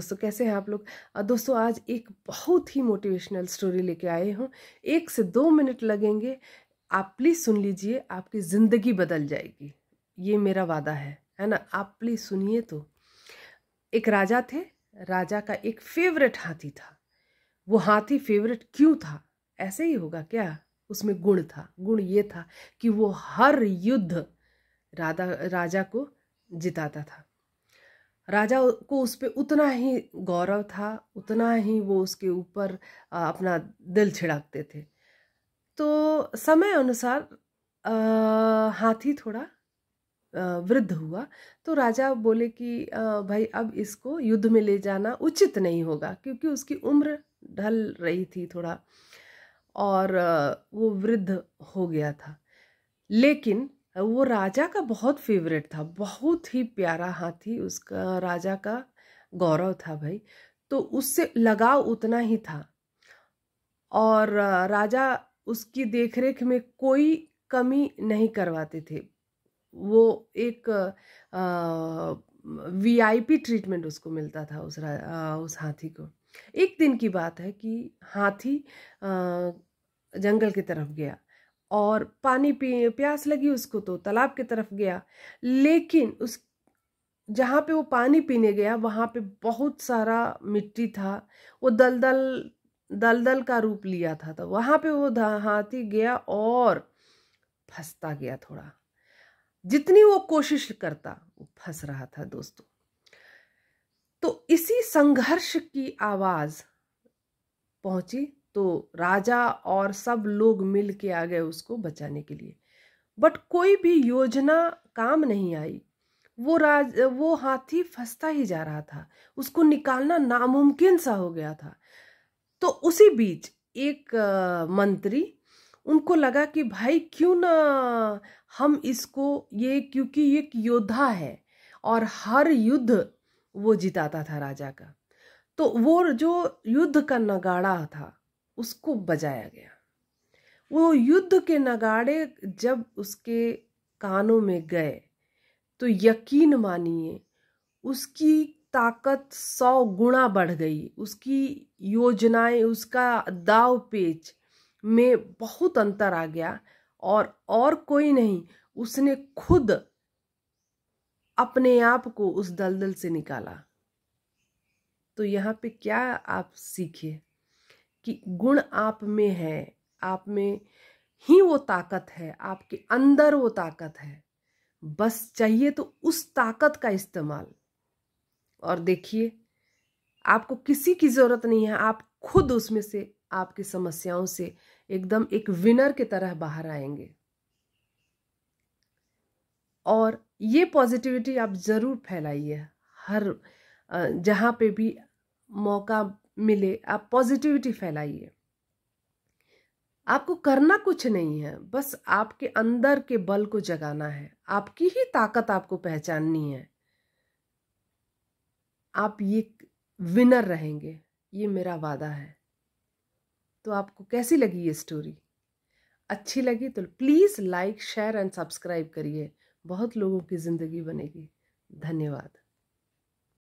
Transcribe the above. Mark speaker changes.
Speaker 1: दोस्तों कैसे हैं आप लोग दोस्तों आज एक बहुत ही मोटिवेशनल स्टोरी लेके आए हूँ एक से दो मिनट लगेंगे आप प्लीज़ सुन लीजिए आपकी ज़िंदगी बदल जाएगी ये मेरा वादा है है ना आप प्लीज़ सुनिए तो एक राजा थे राजा का एक फेवरेट हाथी था वो हाथी फेवरेट क्यों था ऐसे ही होगा क्या उसमें गुण था गुण ये था कि वो हर युद्ध राधा राजा को जिताता था राजा को उस पर उतना ही गौरव था उतना ही वो उसके ऊपर अपना दिल छिड़कते थे तो समय अनुसार हाथी थोड़ा वृद्ध हुआ तो राजा बोले कि भाई अब इसको युद्ध में ले जाना उचित नहीं होगा क्योंकि उसकी उम्र ढल रही थी थोड़ा और वो वृद्ध हो गया था लेकिन वो राजा का बहुत फेवरेट था बहुत ही प्यारा हाथी उसका राजा का गौरव था भाई तो उससे लगाव उतना ही था और राजा उसकी देखरेख में कोई कमी नहीं करवाते थे वो एक वीआईपी ट्रीटमेंट उसको मिलता था उस आ, उस हाथी को एक दिन की बात है कि हाथी आ, जंगल की तरफ गया और पानी पी प्यास लगी उसको तो तालाब की तरफ गया लेकिन उस जहाँ पे वो पानी पीने गया वहाँ पे बहुत सारा मिट्टी था वो दलदल दलदल का रूप लिया था तो वहाँ पे वो हाथी गया और फंसता गया थोड़ा जितनी वो कोशिश करता वो फंस रहा था दोस्तों तो इसी संघर्ष की आवाज़ पहुंची तो राजा और सब लोग मिल के आ गए उसको बचाने के लिए बट कोई भी योजना काम नहीं आई वो राज वो हाथी फंसता ही जा रहा था उसको निकालना नामुमकिन सा हो गया था तो उसी बीच एक मंत्री उनको लगा कि भाई क्यों ना हम इसको ये क्योंकि ये एक योद्धा है और हर युद्ध वो जिताता था राजा का तो वो जो युद्ध का नगाड़ा था उसको बजाया गया वो युद्ध के नगाड़े जब उसके कानों में गए तो यकीन मानिए उसकी ताकत सौ गुणा बढ़ गई उसकी योजनाएं उसका दाव पेच में बहुत अंतर आ गया और और कोई नहीं उसने खुद अपने आप को उस दलदल से निकाला तो यहाँ पे क्या आप सीखे कि गुण आप में है आप में ही वो ताकत है आपके अंदर वो ताकत है बस चाहिए तो उस ताकत का इस्तेमाल और देखिए आपको किसी की ज़रूरत नहीं है आप खुद उसमें से आपकी समस्याओं से एकदम एक विनर की तरह बाहर आएंगे और ये पॉजिटिविटी आप ज़रूर फैलाइए हर जहां पे भी मौका मिले आप पॉजिटिविटी फैलाइए आपको करना कुछ नहीं है बस आपके अंदर के बल को जगाना है आपकी ही ताकत आपको पहचाननी है आप ये विनर रहेंगे ये मेरा वादा है तो आपको कैसी लगी ये स्टोरी अच्छी लगी तो please like share and subscribe करिए बहुत लोगों की ज़िंदगी बनेगी धन्यवाद